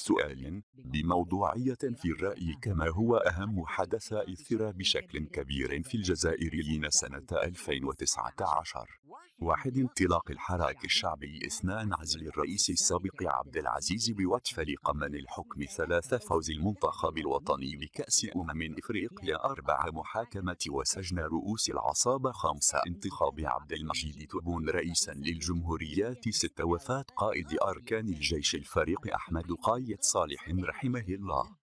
سؤال بموضوعية في الرأي كما هو أهم حدث إثر بشكل كبير في الجزائريين سنة 2019 واحد أيوة، انطلاق أيوة، الحراك أيوة، الشعبي اثنان عزل الرئيس السابق عبد العزيز بوتف لقمن الحكم ثلاثة فوز المنتخب الوطني بكأس أمم إفريقيا أربعة محاكمة وسجن رؤوس العصابة خمسة انتخاب عبد المجيد تبون رئيسا للجمهوريات ستة وفاة قائد أركان الجيش الفريق أحمد قايد صالح رحمه الله